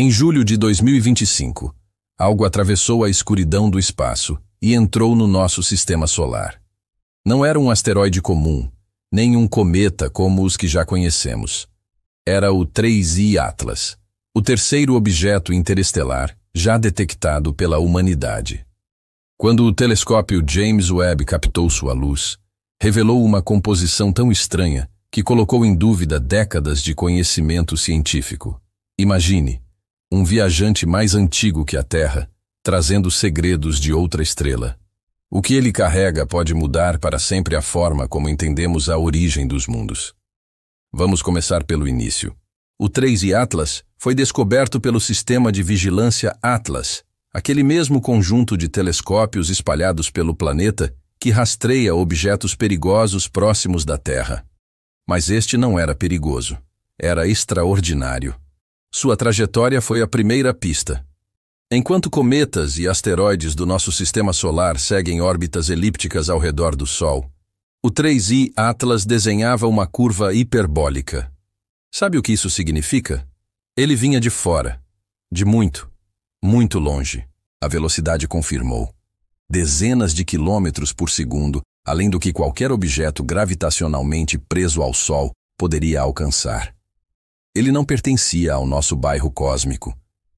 Em julho de 2025, algo atravessou a escuridão do espaço e entrou no nosso sistema solar. Não era um asteroide comum, nem um cometa como os que já conhecemos. Era o 3I Atlas, o terceiro objeto interestelar já detectado pela humanidade. Quando o telescópio James Webb captou sua luz, revelou uma composição tão estranha que colocou em dúvida décadas de conhecimento científico. Imagine, um viajante mais antigo que a Terra, trazendo segredos de outra estrela. O que ele carrega pode mudar para sempre a forma como entendemos a origem dos mundos. Vamos começar pelo início. O 3 Atlas foi descoberto pelo sistema de vigilância Atlas, aquele mesmo conjunto de telescópios espalhados pelo planeta que rastreia objetos perigosos próximos da Terra. Mas este não era perigoso, era extraordinário. Sua trajetória foi a primeira pista. Enquanto cometas e asteroides do nosso sistema solar seguem órbitas elípticas ao redor do Sol, o 3I Atlas desenhava uma curva hiperbólica. Sabe o que isso significa? Ele vinha de fora, de muito, muito longe, a velocidade confirmou. Dezenas de quilômetros por segundo, além do que qualquer objeto gravitacionalmente preso ao Sol poderia alcançar. Ele não pertencia ao nosso bairro cósmico,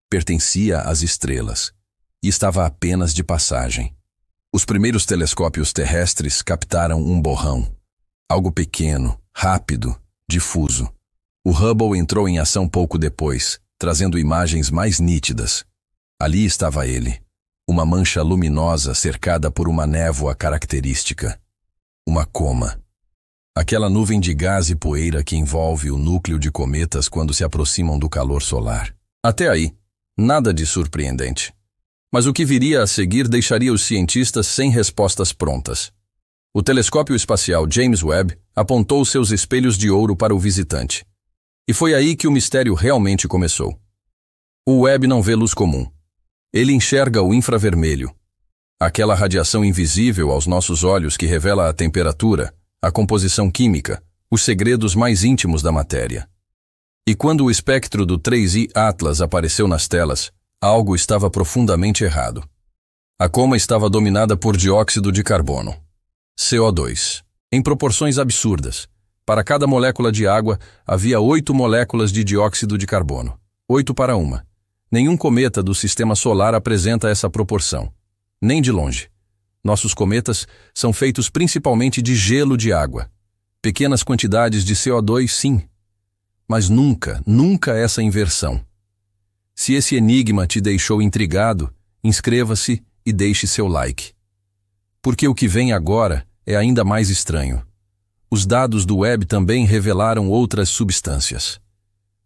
pertencia às estrelas, e estava apenas de passagem. Os primeiros telescópios terrestres captaram um borrão, algo pequeno, rápido, difuso. O Hubble entrou em ação pouco depois, trazendo imagens mais nítidas. Ali estava ele, uma mancha luminosa cercada por uma névoa característica. Uma coma aquela nuvem de gás e poeira que envolve o núcleo de cometas quando se aproximam do calor solar. Até aí, nada de surpreendente. Mas o que viria a seguir deixaria os cientistas sem respostas prontas. O telescópio espacial James Webb apontou seus espelhos de ouro para o visitante. E foi aí que o mistério realmente começou. O Webb não vê luz comum. Ele enxerga o infravermelho, aquela radiação invisível aos nossos olhos que revela a temperatura, a composição química, os segredos mais íntimos da matéria. E quando o espectro do 3I Atlas apareceu nas telas, algo estava profundamente errado. A coma estava dominada por dióxido de carbono, CO2, em proporções absurdas. Para cada molécula de água, havia oito moléculas de dióxido de carbono, oito para uma. Nenhum cometa do sistema solar apresenta essa proporção, nem de longe. Nossos cometas são feitos principalmente de gelo de água. Pequenas quantidades de CO2, sim. Mas nunca, nunca essa inversão. Se esse enigma te deixou intrigado, inscreva-se e deixe seu like. Porque o que vem agora é ainda mais estranho. Os dados do web também revelaram outras substâncias.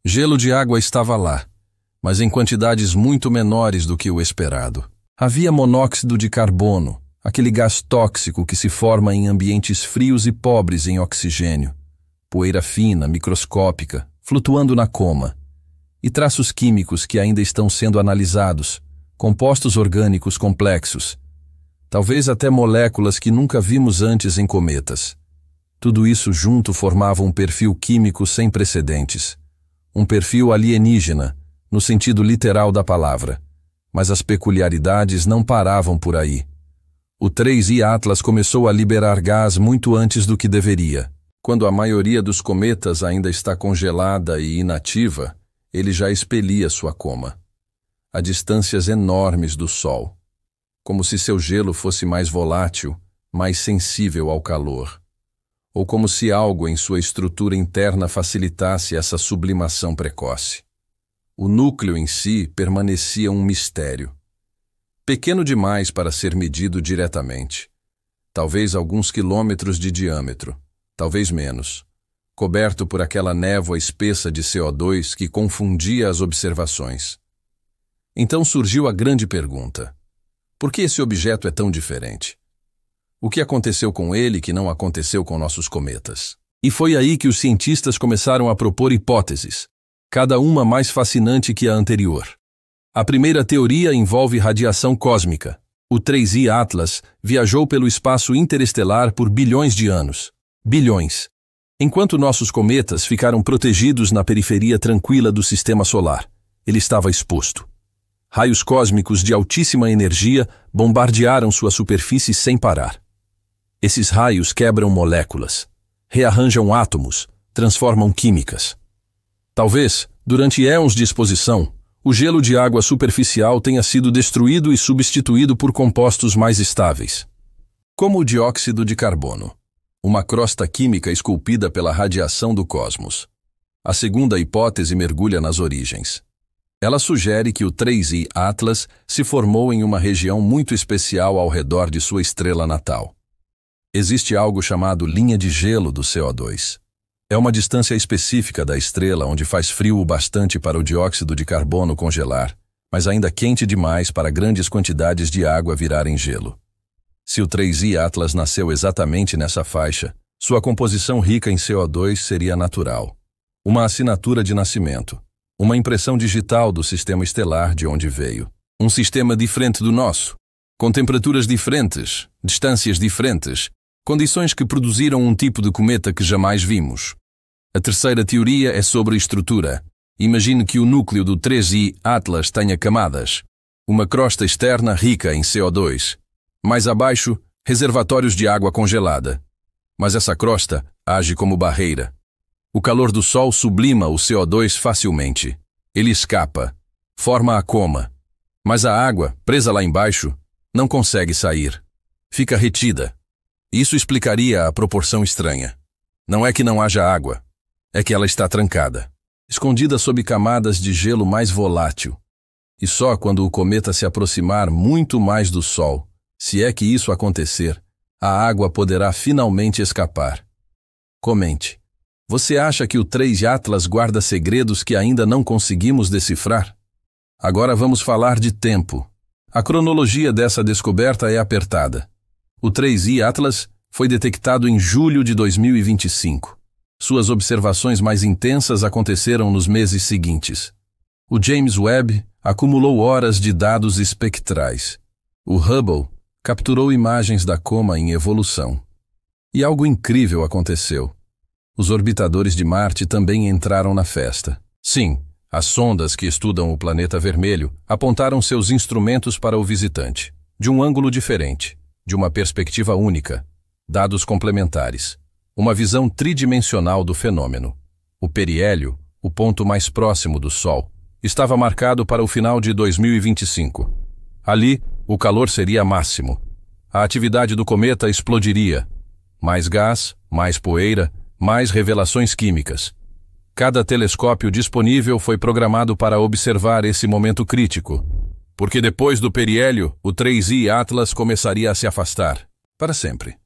Gelo de água estava lá, mas em quantidades muito menores do que o esperado. Havia monóxido de carbono, aquele gás tóxico que se forma em ambientes frios e pobres em oxigênio, poeira fina, microscópica, flutuando na coma, e traços químicos que ainda estão sendo analisados, compostos orgânicos complexos, talvez até moléculas que nunca vimos antes em cometas. Tudo isso junto formava um perfil químico sem precedentes. Um perfil alienígena, no sentido literal da palavra. Mas as peculiaridades não paravam por aí. O 3I Atlas começou a liberar gás muito antes do que deveria. Quando a maioria dos cometas ainda está congelada e inativa, ele já expelia sua coma. A distâncias enormes do Sol. Como se seu gelo fosse mais volátil, mais sensível ao calor. Ou como se algo em sua estrutura interna facilitasse essa sublimação precoce. O núcleo em si permanecia um mistério pequeno demais para ser medido diretamente. Talvez alguns quilômetros de diâmetro, talvez menos, coberto por aquela névoa espessa de CO2 que confundia as observações. Então surgiu a grande pergunta: por que esse objeto é tão diferente? O que aconteceu com ele que não aconteceu com nossos cometas? E foi aí que os cientistas começaram a propor hipóteses, cada uma mais fascinante que a anterior. A primeira teoria envolve radiação cósmica. O 3I Atlas viajou pelo espaço interestelar por bilhões de anos. Bilhões. Enquanto nossos cometas ficaram protegidos na periferia tranquila do sistema solar, ele estava exposto. Raios cósmicos de altíssima energia bombardearam sua superfície sem parar. Esses raios quebram moléculas, rearranjam átomos, transformam químicas. Talvez, durante éons de exposição, o gelo de água superficial tenha sido destruído e substituído por compostos mais estáveis, como o dióxido de carbono, uma crosta química esculpida pela radiação do cosmos. A segunda hipótese mergulha nas origens. Ela sugere que o 3I Atlas se formou em uma região muito especial ao redor de sua estrela natal. Existe algo chamado linha de gelo do CO2 é uma distância específica da estrela onde faz frio o bastante para o dióxido de carbono congelar, mas ainda quente demais para grandes quantidades de água virarem gelo. Se o 3I Atlas nasceu exatamente nessa faixa, sua composição rica em CO2 seria natural. Uma assinatura de nascimento, uma impressão digital do sistema estelar de onde veio. Um sistema diferente do nosso, com temperaturas diferentes, distâncias diferentes, condições que produziram um tipo de cometa que jamais vimos. A terceira teoria é sobre estrutura. Imagine que o núcleo do 3i Atlas tenha camadas, uma crosta externa rica em CO2. Mais abaixo, reservatórios de água congelada. Mas essa crosta age como barreira. O calor do Sol sublima o CO2 facilmente. Ele escapa, forma a coma. Mas a água, presa lá embaixo, não consegue sair. Fica retida. Isso explicaria a proporção estranha. Não é que não haja água, é que ela está trancada, escondida sob camadas de gelo mais volátil. E só quando o cometa se aproximar muito mais do Sol, se é que isso acontecer, a água poderá finalmente escapar. Comente. Você acha que o 3 Atlas guarda segredos que ainda não conseguimos decifrar? Agora vamos falar de tempo. A cronologia dessa descoberta é apertada. O 3i Atlas foi detectado em julho de 2025. Suas observações mais intensas aconteceram nos meses seguintes. O James Webb acumulou horas de dados espectrais. O Hubble capturou imagens da coma em evolução. E algo incrível aconteceu. Os orbitadores de Marte também entraram na festa. Sim, as sondas que estudam o planeta vermelho apontaram seus instrumentos para o visitante, de um ângulo diferente, de uma perspectiva única, dados complementares uma visão tridimensional do fenômeno. O periélio, o ponto mais próximo do Sol, estava marcado para o final de 2025. Ali, o calor seria máximo. A atividade do cometa explodiria. Mais gás, mais poeira, mais revelações químicas. Cada telescópio disponível foi programado para observar esse momento crítico, porque depois do periélio, o 3I Atlas começaria a se afastar, para sempre.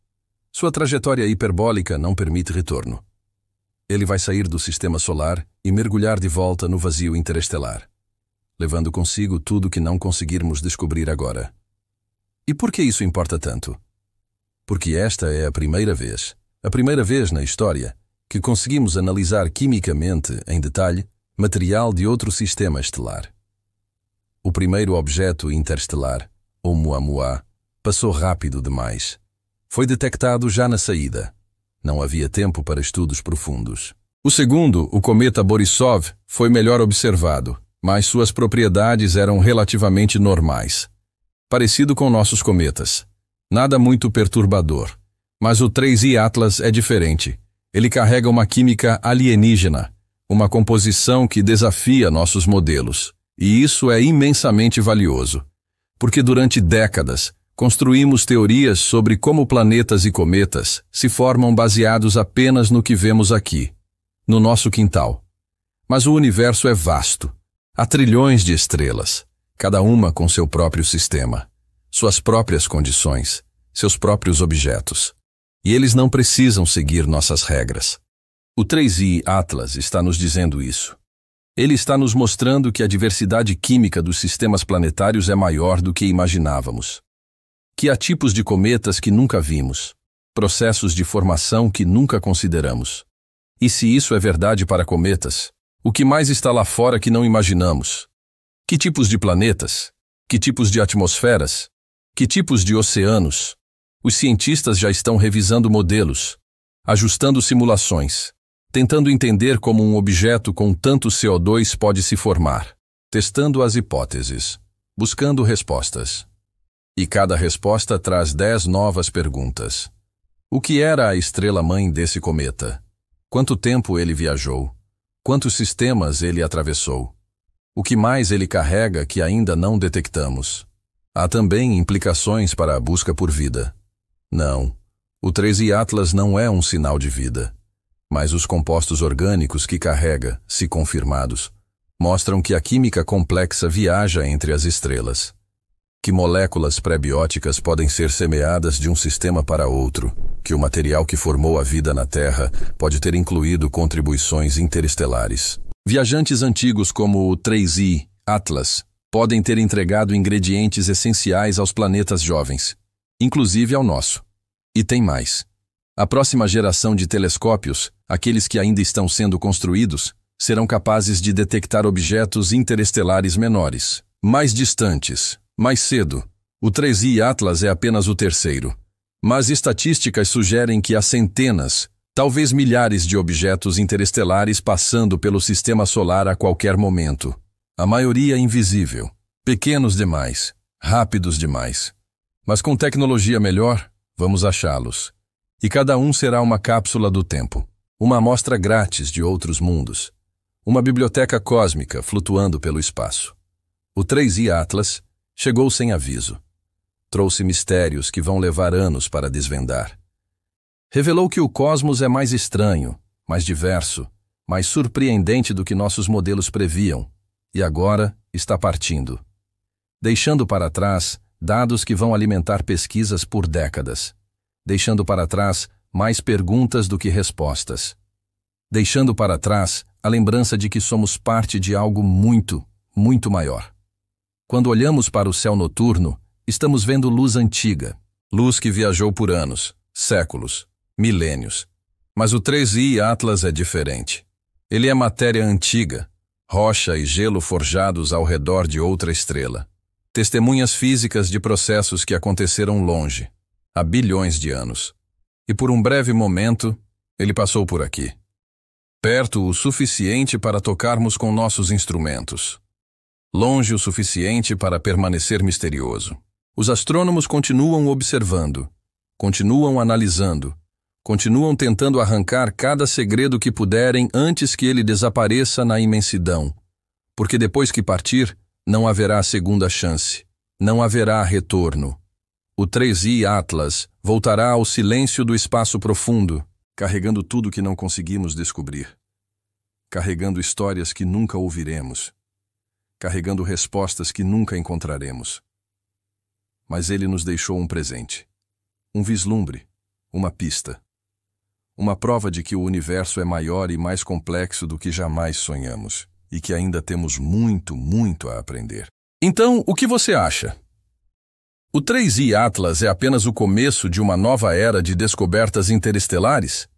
Sua trajetória hiperbólica não permite retorno. Ele vai sair do sistema solar e mergulhar de volta no vazio interestelar, levando consigo tudo que não conseguirmos descobrir agora. E por que isso importa tanto? Porque esta é a primeira vez, a primeira vez na história, que conseguimos analisar quimicamente, em detalhe, material de outro sistema estelar. O primeiro objeto interestelar, o Muamua, passou rápido demais foi detectado já na saída. Não havia tempo para estudos profundos. O segundo, o cometa Borisov, foi melhor observado, mas suas propriedades eram relativamente normais. Parecido com nossos cometas. Nada muito perturbador. Mas o 3I Atlas é diferente. Ele carrega uma química alienígena, uma composição que desafia nossos modelos. E isso é imensamente valioso. Porque durante décadas, Construímos teorias sobre como planetas e cometas se formam baseados apenas no que vemos aqui, no nosso quintal. Mas o universo é vasto. Há trilhões de estrelas, cada uma com seu próprio sistema, suas próprias condições, seus próprios objetos. E eles não precisam seguir nossas regras. O 3i Atlas está nos dizendo isso. Ele está nos mostrando que a diversidade química dos sistemas planetários é maior do que imaginávamos que há tipos de cometas que nunca vimos, processos de formação que nunca consideramos. E se isso é verdade para cometas, o que mais está lá fora que não imaginamos? Que tipos de planetas? Que tipos de atmosferas? Que tipos de oceanos? Os cientistas já estão revisando modelos, ajustando simulações, tentando entender como um objeto com tanto CO2 pode se formar, testando as hipóteses, buscando respostas e cada resposta traz dez novas perguntas. O que era a estrela-mãe desse cometa? Quanto tempo ele viajou? Quantos sistemas ele atravessou? O que mais ele carrega que ainda não detectamos? Há também implicações para a busca por vida. Não, o 13 Atlas não é um sinal de vida. Mas os compostos orgânicos que carrega, se confirmados, mostram que a química complexa viaja entre as estrelas que moléculas pré-bióticas podem ser semeadas de um sistema para outro, que o material que formou a vida na Terra pode ter incluído contribuições interestelares. Viajantes antigos como o 3I, Atlas, podem ter entregado ingredientes essenciais aos planetas jovens, inclusive ao nosso. E tem mais. A próxima geração de telescópios, aqueles que ainda estão sendo construídos, serão capazes de detectar objetos interestelares menores, mais distantes, mais cedo, o 3i Atlas é apenas o terceiro, mas estatísticas sugerem que há centenas, talvez milhares de objetos interestelares passando pelo sistema solar a qualquer momento. A maioria invisível, pequenos demais, rápidos demais. Mas com tecnologia melhor, vamos achá-los. E cada um será uma cápsula do tempo, uma amostra grátis de outros mundos, uma biblioteca cósmica flutuando pelo espaço. O 3i Atlas Chegou sem aviso. Trouxe mistérios que vão levar anos para desvendar. Revelou que o cosmos é mais estranho, mais diverso, mais surpreendente do que nossos modelos previam, e agora está partindo. Deixando para trás dados que vão alimentar pesquisas por décadas. Deixando para trás mais perguntas do que respostas. Deixando para trás a lembrança de que somos parte de algo muito, muito maior. Quando olhamos para o céu noturno, estamos vendo luz antiga, luz que viajou por anos, séculos, milênios. Mas o 3I Atlas é diferente. Ele é matéria antiga, rocha e gelo forjados ao redor de outra estrela. Testemunhas físicas de processos que aconteceram longe, há bilhões de anos. E por um breve momento, ele passou por aqui. Perto o suficiente para tocarmos com nossos instrumentos longe o suficiente para permanecer misterioso. Os astrônomos continuam observando, continuam analisando, continuam tentando arrancar cada segredo que puderem antes que ele desapareça na imensidão, porque depois que partir, não haverá segunda chance, não haverá retorno. O 3i Atlas voltará ao silêncio do espaço profundo, carregando tudo que não conseguimos descobrir, carregando histórias que nunca ouviremos carregando respostas que nunca encontraremos. Mas ele nos deixou um presente. Um vislumbre, uma pista. Uma prova de que o universo é maior e mais complexo do que jamais sonhamos, e que ainda temos muito, muito a aprender. Então, o que você acha? O 3i Atlas é apenas o começo de uma nova era de descobertas interestelares?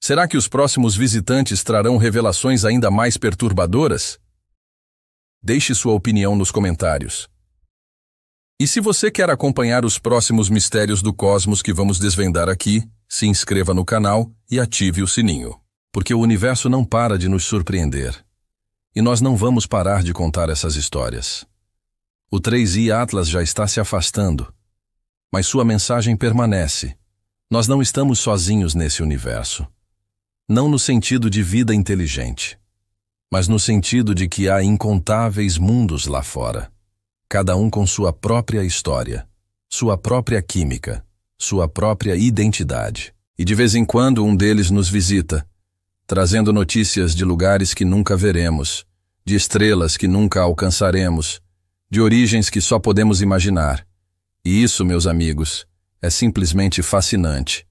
Será que os próximos visitantes trarão revelações ainda mais perturbadoras? Deixe sua opinião nos comentários. E se você quer acompanhar os próximos mistérios do cosmos que vamos desvendar aqui, se inscreva no canal e ative o sininho. Porque o universo não para de nos surpreender. E nós não vamos parar de contar essas histórias. O 3i Atlas já está se afastando, mas sua mensagem permanece. Nós não estamos sozinhos nesse universo. Não no sentido de vida inteligente mas no sentido de que há incontáveis mundos lá fora, cada um com sua própria história, sua própria química, sua própria identidade. E de vez em quando um deles nos visita, trazendo notícias de lugares que nunca veremos, de estrelas que nunca alcançaremos, de origens que só podemos imaginar. E isso, meus amigos, é simplesmente fascinante.